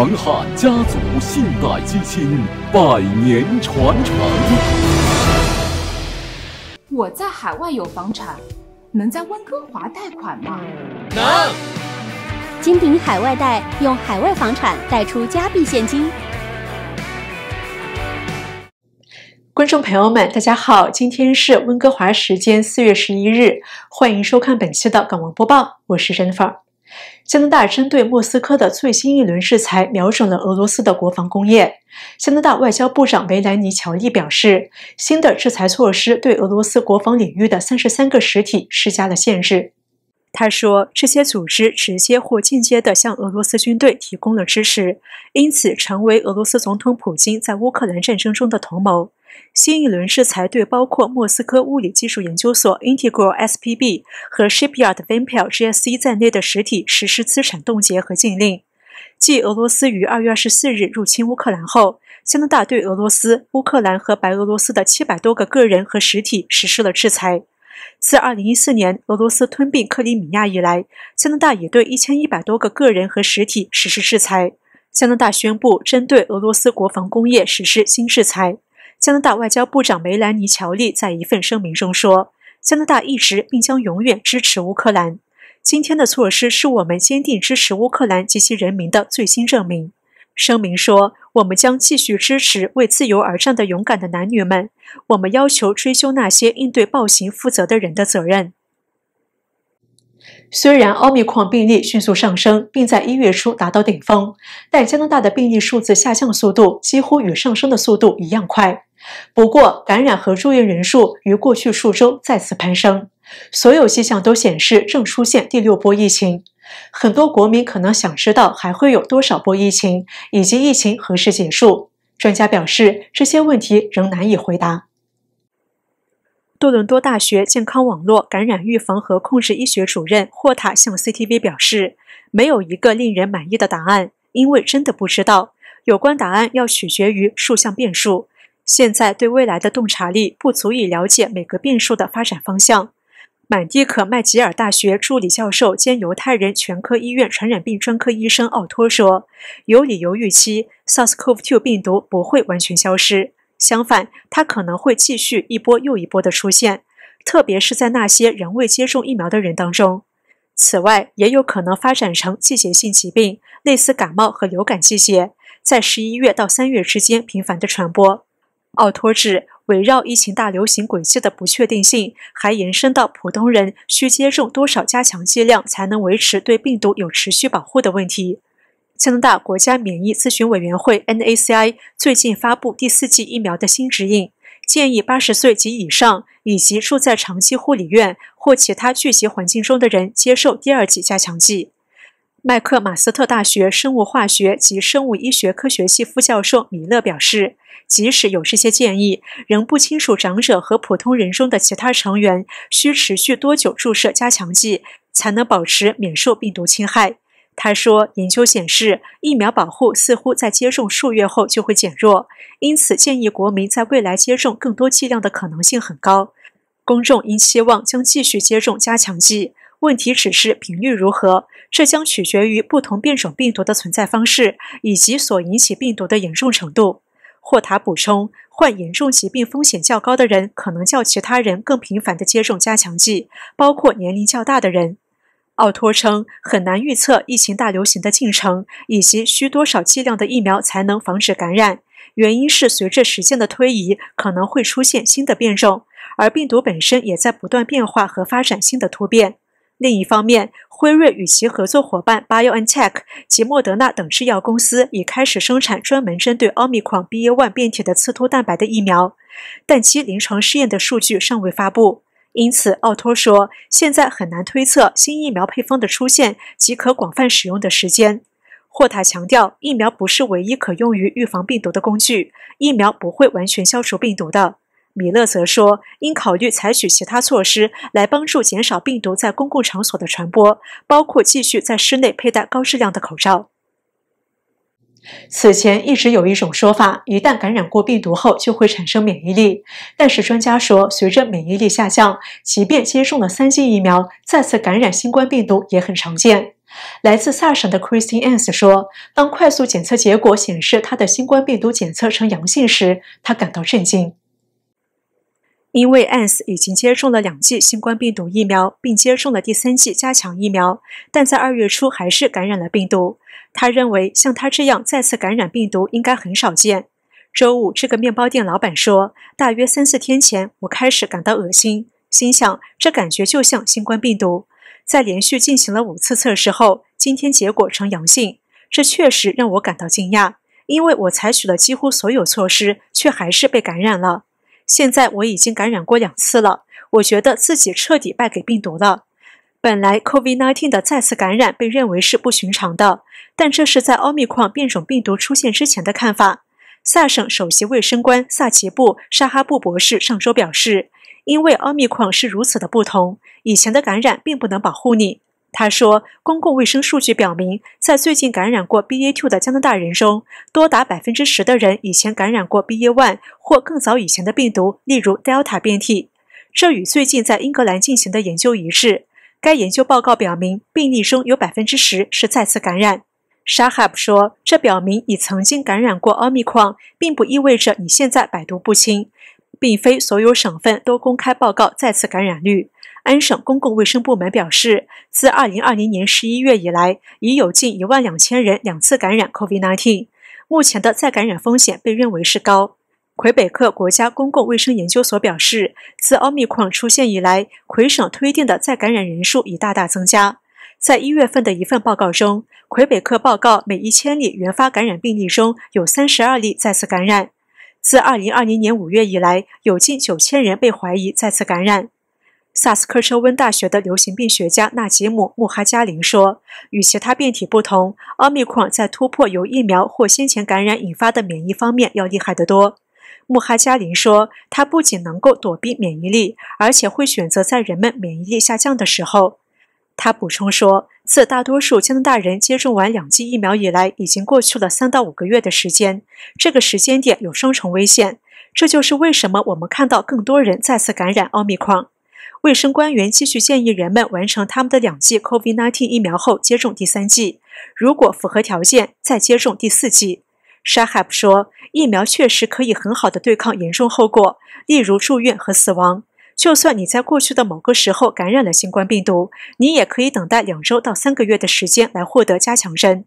恒汉家族信贷基金，百年传承。我在海外有房产，能在温哥华贷款吗？能。金鼎海外贷，用海外房产贷出加币现金。观众朋友们，大家好，今天是温哥华时间四月十一日，欢迎收看本期的港闻播报，我是 Jennifer。加拿大针对莫斯科的最新一轮制裁瞄准了俄罗斯的国防工业。加拿大外交部长梅兰尼·乔伊表示，新的制裁措施对俄罗斯国防领域的三十三个实体施加了限制。他说，这些组织直接或间接地向俄罗斯军队提供了支持，因此成为俄罗斯总统普京在乌克兰战争中的同谋。新一轮制裁对包括莫斯科物理技术研究所 （Integral S.P.B.） 和 Shipyard Vimpel G.S.C. 在内的实体实施资产冻结和禁令。继俄罗斯于2月24日入侵乌克兰后，加拿大对俄罗斯、乌克兰和白俄罗斯的700多个个人和实体实施了制裁。自2014年俄罗斯吞并克里米亚以来，加拿大也对1100多个个人和实体实施制裁。加拿大宣布针对俄罗斯国防工业实施新制裁。加拿大外交部长梅兰尼·乔利在一份声明中说：“加拿大一直并将永远支持乌克兰。今天的措施是我们坚定支持乌克兰及其人民的最新证明。”声明说：“我们将继续支持为自由而战的勇敢的男女们。我们要求追究那些应对暴行负责的人的责任。”虽然奥密克戎病例迅速上升，并在一月初达到顶峰，但加拿大的病例数字下降速度几乎与上升的速度一样快。不过，感染和住院人数于过去数周再次攀升，所有迹象都显示正出现第六波疫情。很多国民可能想知道还会有多少波疫情，以及疫情何时结束。专家表示，这些问题仍难以回答。多伦多大学健康网络感染预防和控制医学主任霍塔向 CTV 表示：“没有一个令人满意的答案，因为真的不知道。有关答案要取决于数项变数。”现在对未来的洞察力不足以了解每个变数的发展方向。满地可麦吉尔大学助理教授兼犹太人全科医院传染病专科医生奥托说：“有理由预期 SARS-CoV-2 病毒不会完全消失。相反，它可能会继续一波又一波的出现，特别是在那些仍未接种疫苗的人当中。此外，也有可能发展成季节性疾病，类似感冒和流感季节，在十一月到三月之间频繁的传播。”奥托治围绕疫情大流行轨迹的不确定性，还延伸到普通人需接种多少加强剂量才能维持对病毒有持续保护的问题。加拿大国家免疫咨询委员会 （NACI） 最近发布第四剂疫苗的新指引，建议八十岁及以上以及住在长期护理院或其他聚集环境中的人接受第二剂加强剂。麦克马斯特大学生物化学及生物医学科学系副教授米勒表示，即使有这些建议，仍不清楚长者和普通人中的其他成员需持续多久注射加强剂才能保持免受病毒侵害。他说，研究显示疫苗保护似乎在接种数月后就会减弱，因此建议国民在未来接种更多剂量的可能性很高。公众应期望将继续接种加强剂。问题只是频率如何，这将取决于不同变种病毒的存在方式以及所引起病毒的严重程度。霍塔补充，患严重疾病风险较高的人可能较其他人更频繁地接种加强剂，包括年龄较大的人。奥托称，很难预测疫情大流行的进程以及需多少剂量的疫苗才能防止感染，原因是随着时间的推移，可能会出现新的变种，而病毒本身也在不断变化和发展新的突变。另一方面，辉瑞与其合作伙伴 b i Intech 及莫德纳等制药公司已开始生产专门针对奥密克戎 BA.1 变体的刺突蛋白的疫苗，但其临床试验的数据尚未发布。因此，奥托说，现在很难推测新疫苗配方的出现即可广泛使用的时间。霍塔强调，疫苗不是唯一可用于预防病毒的工具，疫苗不会完全消除病毒的。米勒则说，应考虑采取其他措施来帮助减少病毒在公共场所的传播，包括继续在室内佩戴高质量的口罩。此前一直有一种说法，一旦感染过病毒后就会产生免疫力，但是专家说，随着免疫力下降，即便接种了三剂疫苗，再次感染新冠病毒也很常见。来自萨省的 c h r i s t i n S 说，当快速检测结果显示她的新冠病毒检测呈阳性时，她感到震惊。因为安 s 已经接种了两剂新冠病毒疫苗，并接种了第三剂加强疫苗，但在二月初还是感染了病毒。他认为，像他这样再次感染病毒应该很少见。周五，这个面包店老板说：“大约三四天前，我开始感到恶心，心想这感觉就像新冠病毒。在连续进行了五次测试后，今天结果呈阳性，这确实让我感到惊讶，因为我采取了几乎所有措施，却还是被感染了。”现在我已经感染过两次了，我觉得自己彻底败给病毒了。本来 COVID-19 的再次感染被认为是不寻常的，但这是在奥密克变种病毒出现之前的看法。萨省首席卫生官萨奇布·沙哈布博士上周表示，因为奥密克是如此的不同，以前的感染并不能保护你。他说，公共卫生数据表明，在最近感染过 BA.2 的加拿大人中，多达百分之十的人以前感染过 BA.1 或更早以前的病毒，例如 Delta 变体。这与最近在英格兰进行的研究一致。该研究报告表明，病例中有百分之十是再次感染。沙哈布说，这表明你曾经感染过奥密克，并不意味着你现在百毒不侵。并非所有省份都公开报告再次感染率。安省公共卫生部门表示，自2020年11月以来，已有近1万2000人两次感染 COVID-19，目前的再感染风险被认为是高。魁北克国家公共卫生研究所表示，自奥密克戎出现以来，魁省推定的再感染人数已大大增加。在一月份的一份报告中，魁北克报告每一千例原发感染病例中有32例再次感染。自2020年5月以来，有近9000人被怀疑再次感染。萨斯科车温大学的流行病学家纳吉姆·穆哈加林说：“与其他变体不同，奥密克戎在突破由疫苗或先前感染引发的免疫方面要厉害得多。”穆哈加林说：“它不仅能够躲避免疫力，而且会选择在人们免疫力下降的时候。”他补充说，自大多数加拿大人接种完两剂疫苗以来，已经过去了三到五个月的时间。这个时间点有双重危险，这就是为什么我们看到更多人再次感染奥密克戎。卫生官员继续建议人们完成他们的两剂 COVID-19 疫苗后接种第三剂，如果符合条件，再接种第四剂。Shahab 说，疫苗确实可以很好的对抗严重后果，例如住院和死亡。就算你在过去的某个时候感染了新冠病毒，你也可以等待两周到三个月的时间来获得加强针。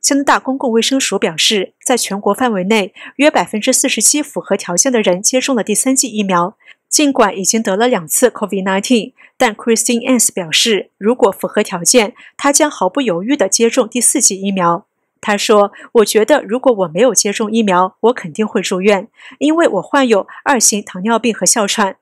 加拿大公共卫生署表示，在全国范围内，约百分之四十七符合条件的人接种了第三剂疫苗。尽管已经得了两次 COVID-19，但 Christine a n s 表示，如果符合条件，她将毫不犹豫地接种第四剂疫苗。她说：“我觉得，如果我没有接种疫苗，我肯定会住院，因为我患有二型糖尿病和哮喘。”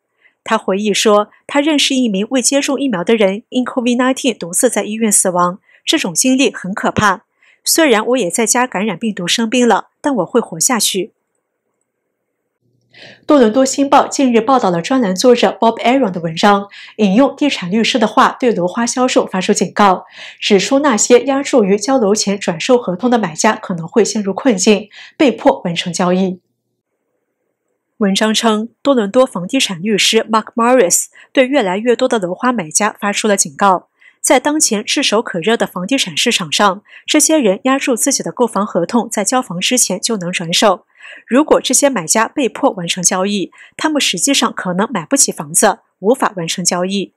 他回忆说，他认识一名未接种疫苗的人因 COVID-19 独自在医院死亡，这种经历很可怕。虽然我也在家感染病毒生病了，但我会活下去。多伦多新报近日报道了专栏作者 Bob Aaron 的文章，引用地产律师的话对楼花销售发出警告，指出那些押注于交楼前转售合同的买家可能会陷入困境，被迫完成交易。文章称，多伦多房地产律师 Mark Morris 对越来越多的楼花买家发出了警告。在当前炙手可热的房地产市场上，这些人押注自己的购房合同在交房之前就能转手。如果这些买家被迫完成交易，他们实际上可能买不起房子，无法完成交易。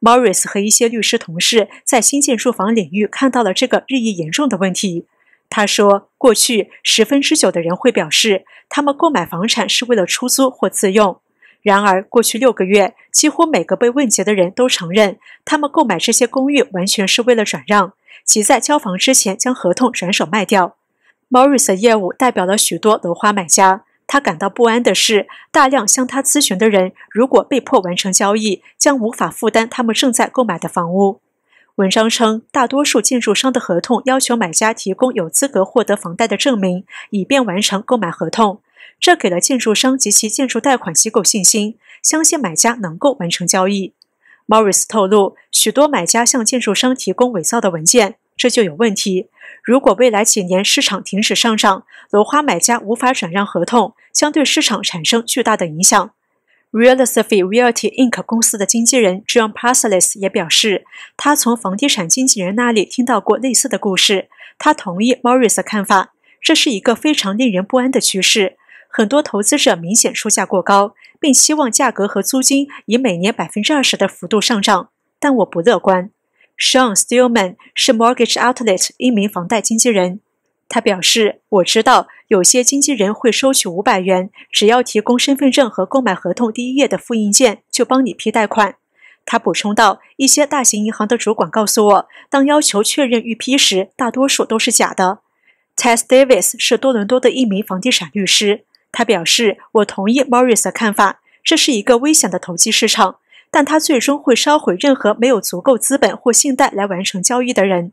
Morris 和一些律师同事在新建住房领域看到了这个日益严重的问题。他说，过去十分之九的人会表示，他们购买房产是为了出租或自用。然而，过去六个月，几乎每个被问及的人都承认，他们购买这些公寓完全是为了转让，即在交房之前将合同转手卖掉。Morris 的业务代表了许多楼花买家。他感到不安的是，大量向他咨询的人如果被迫完成交易，将无法负担他们正在购买的房屋。文章称，大多数建筑商的合同要求买家提供有资格获得房贷的证明，以便完成购买合同。这给了建筑商及其建筑贷款机构信心，相信买家能够完成交易。Morris 透露，许多买家向建筑商提供伪造的文件，这就有问题。如果未来几年市场停止上涨，楼花买家无法转让合同，将对市场产生巨大的影响。r e a l t s y Realty Inc. 公司的经纪人 John Parcellis 也表示，他从房地产经纪人那里听到过类似的故事。他同意 Morris 的看法，这是一个非常令人不安的趋势。很多投资者明显出价过高，并希望价格和租金以每年百分之二十的幅度上涨。但我不乐观。Sean Steelman 是 Mortgage Outlet 一名房贷经纪人。他表示：“我知道有些经纪人会收取五百元，只要提供身份证和购买合同第一页的复印件，就帮你批贷款。”他补充道：“一些大型银行的主管告诉我，当要求确认预批时，大多数都是假的。” Tess Davis 是多伦多的一名房地产律师，他表示：“我同意 Morris 的看法，这是一个危险的投机市场，但它最终会烧毁任何没有足够资本或信贷来完成交易的人。”